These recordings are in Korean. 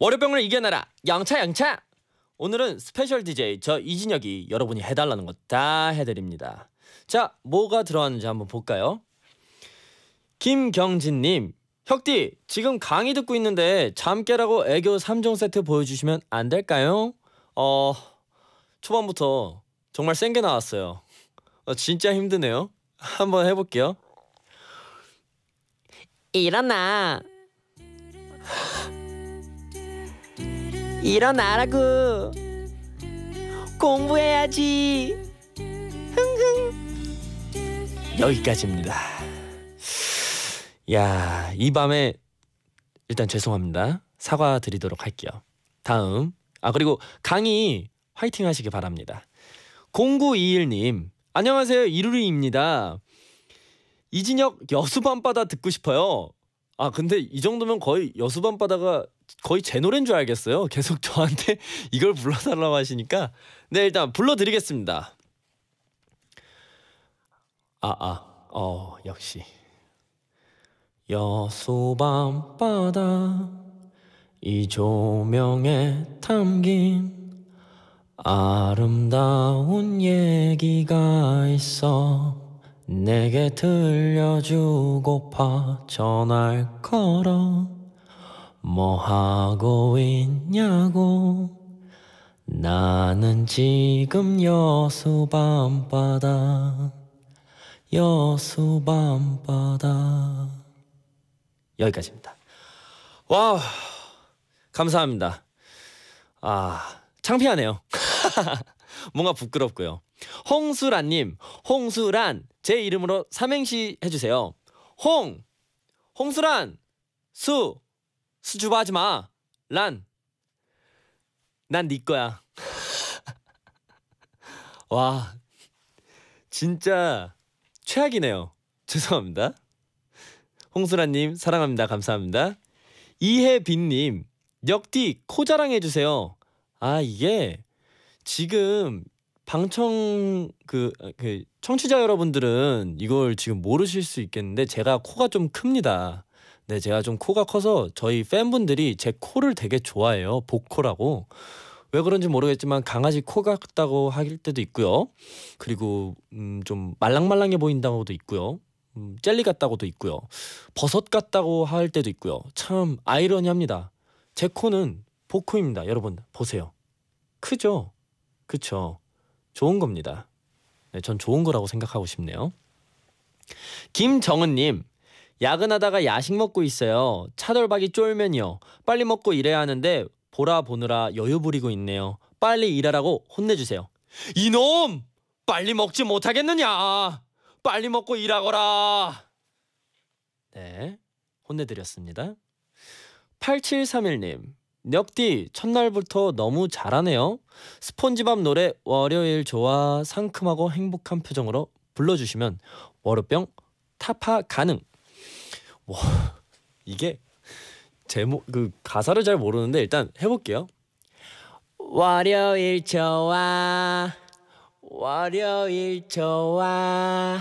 월요병을 이겨내라 양차 양차 오늘은 스페셜 DJ 저 이진혁이 여러분이 해달라는 것 다 해드립니다 자 뭐가 들어왔는지 한번 볼까요 김경진님 혁디 지금 강의 듣고 있는데 잠 깨라고 애교 3종 세트 보여주시면 안 될까요? 어 초반부터 정말 센게 나왔어요 어, 진짜 힘드네요 한번 해볼게요 일어나 일어나라고 공부해야지 흥흥 여기까지입니다 야 이 밤에 일단 죄송합니다 사과드리도록 할게요 다음 아 그리고 강의 화이팅 하시기 바랍니다 0921님 안녕하세요 이루리입니다 이진혁 여수 밤바다 듣고 싶어요 아 근데 이 정도면 거의 여수밤바다가 거의 제 노래인 줄 알겠어요. 계속 저한테 이걸 불러달라고 하시니까 네 일단 불러드리겠습니다. 아 아 어 역시 여수밤바다 이 조명에 담긴 아름다운 얘기가 있어 내게 들려주고파 전할 걸어 뭐 하고 있냐고 나는 지금 여수 밤바다 여수 밤바다 여기까지입니다 와우 감사합니다 아 창피하네요 뭔가 부끄럽고요. 홍수란님, 홍수란 제 이름으로 삼행시 해주세요. 홍, 홍수란, 수, 수줍어하지 마, 란, 난 네 거야. 와, 진짜 최악이네요. 죄송합니다. 홍수란님 사랑합니다. 감사합니다. 이혜빈님 역디 코자랑 해주세요. 아 이게 지금 방청 그, 그 청취자 여러분들은 이걸 지금 모르실 수 있겠는데 제가 코가 좀 큽니다. 네, 제가 좀 코가 커서 저희 팬분들이 제 코를 되게 좋아해요. 보코라고왜 그런지 모르겠지만 강아지 코 같다고 할 때도 있고요. 그리고 음, 좀 말랑말랑해 보인다고도 있고요. 음, 젤리 같다고도 있고요. 버섯 같다고 할 때도 있고요. 참 아이러니합니다. 제 코는 보코입니다 여러분 보세요. 크죠? 그쵸. 좋은 겁니다. 네, 전 좋은 거라고 생각하고 싶네요. 김정은님, 야근하다가 야식 먹고 있어요. 차돌박이 쫄면요. 빨리 먹고 일해야 하는데 보라 보느라 여유 부리고 있네요. 빨리 일하라고 혼내주세요. 이놈! 빨리 먹지 못하겠느냐! 빨리 먹고 일하거라! 네, 혼내드렸습니다. 8731님, 엽디 첫날부터 너무 잘하네요. 스폰지밥 노래 월요일 좋아 상큼하고 행복한 표정으로 불러주시면 월요병 타파 가능. 와 이게 제목 그 가사를 잘 모르는데 일단 해볼게요. 월요일 좋아 월요일 좋아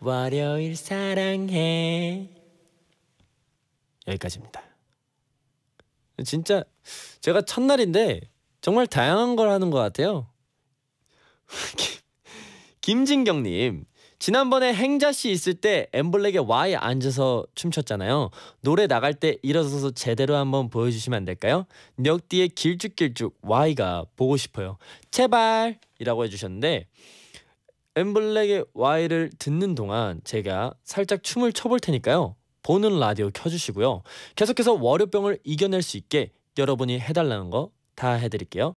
월요일 사랑해 여기까지입니다. 진짜 제가 첫날인데 정말 다양한 걸 하는 것 같아요. 김진경님 지난번에 행자씨 있을 때 엠블랙의 Y에 앉아서 춤췄잖아요. 노래 나갈 때 일어서서 제대로 한번 보여주시면 안 될까요? 역 뒤에 길쭉길쭉 Y가 보고 싶어요. 제발! 이라고 해주셨는데 엠블랙의 Y를 듣는 동안 제가 살짝 춤을 춰볼 테니까요. 보는 라디오 켜주시고요. 계속해서 월요병을 이겨낼 수 있게 여러분이 해달라는 거 다 해드릴게요.